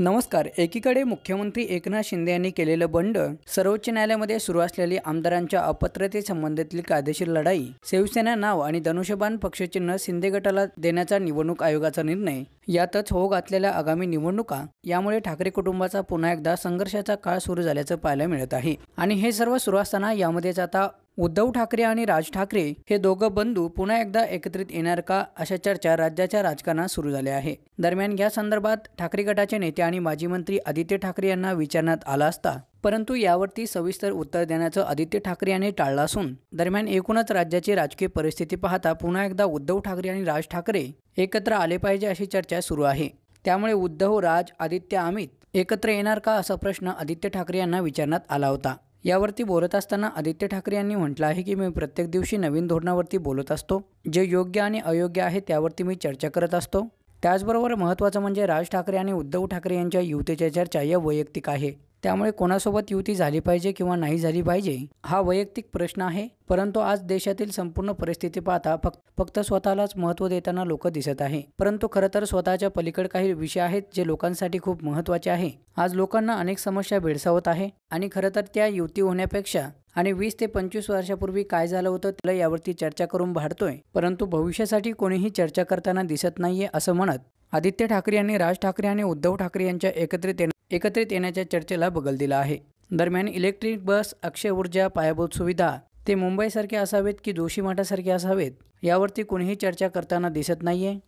नमस्कार एकीकडे मुख्यमंत्री एकनाथ शिंदे यांनी केलेलं बंड सर्वोच्च न्यायालयामध्ये सुरू असलेली आमदारांच्या संबंधातील कायदेशीर लढाई शिवसेना नाव आणि धनुष्यबान पक्षचिन्ह शिंदे गटाला देण्याचा निवडणूक आयोगाचा निर्णय यातच हो घातलेल्या आगामी निवडणुका यामुळे ठाकरे कुटुंबाचा पुन्हा एकदा संघर्षाचा काळ सुरू झाल्याचं पाहायला मिळत आहे आणि हे सर्व सुरू असताना यामध्येच आता उद्धव ठाकरे आणि राज ठाकरे हे दोघं बंधू पुन्हा एकदा एकत्रित येणार का अशा चर्चा राज्याच्या राजकारणात सुरू झाल्या आहे दरम्यान या संदर्भात ठाकरे गटाचे नेते आणि माजी मंत्री आदित्य ठाकरे यांना विचारण्यात आला असता परंतु यावरती सविस्तर उत्तर देण्याचं आदित्य ठाकरे यांनी टाळलं असून दरम्यान एकूणच राज्याची राजकीय परिस्थिती पाहता पुन्हा एकदा उद्धव ठाकरे आणि राज ठाकरे एकत्र आले पाहिजे अशी चर्चा सुरू आहे त्यामुळे उद्धव राज आदित्य अमित एकत्र येणार का असा प्रश्न आदित्य ठाकरे यांना विचारण्यात आला होता यावरती बोलत असताना आदित्य ठाकरे यांनी म्हटलं आहे की मी प्रत्येक दिवशी नवीन धोरणावरती बोलत असतो जे योग्य आणि अयोग्य आहे त्यावरती मी चर्चा करत असतो त्याचबरोबर महत्त्वाचं म्हणजे राज ठाकरे आणि उद्धव ठाकरे यांच्या युवतेच्या चर्चा या वैयक्तिक आहे त्यामुळे कोणासोबत युती झाली पाहिजे किंवा नाही झाली पाहिजे हा वैयक्तिक प्रश्न आहे परंतु आज देशातील संपूर्ण परिस्थिती पाहता फक्त फक्त स्वतःलाच महत्त्व देताना लोक दिसत आहे परंतु खरं तर स्वतःच्या पलीकडे काही विषय आहेत जे लोकांसाठी खूप महत्त्वाचे आहे आज लोकांना अनेक समस्या भेडसावत आहे आणि खरं तर त्या युती होण्यापेक्षा आणि वीस ते पंचवीस वर्षापूर्वी काय झालं होतं त्याला यावरती चर्चा करून भाडतोय परंतु भविष्यासाठी कोणीही चर्चा करताना दिसत नाहीये असं म्हणत आदित्य ठाकरे यांनी राज ठाकरे आणि उद्धव ठाकरे यांच्या एकत्रित एकत्रित येण्याच्या चर्चेला बगल दिला आहे दरम्यान इलेक्ट्रिक बस अक्षय ऊर्जा पायाभूत सुविधा ते मुंबईसारखे असावेत की जोशीमाठासारखे असावेत यावरती कोणीही चर्चा करताना दिसत नाही आहे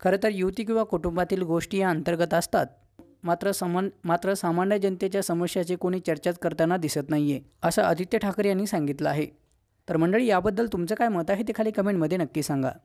खरं तर युवती किंवा कुटुंबातील गोष्टी या अंतर्गत असतात मात्र समान मात्र सामान्य जनतेच्या समस्याची कोणी चर्चाच करताना दिसत नाही आहे असं आदित्य ठाकरे यांनी सांगितलं आहे तर मंडळी याबद्दल तुमचं काय मत आहे ते खाली कमेंटमध्ये नक्की सांगा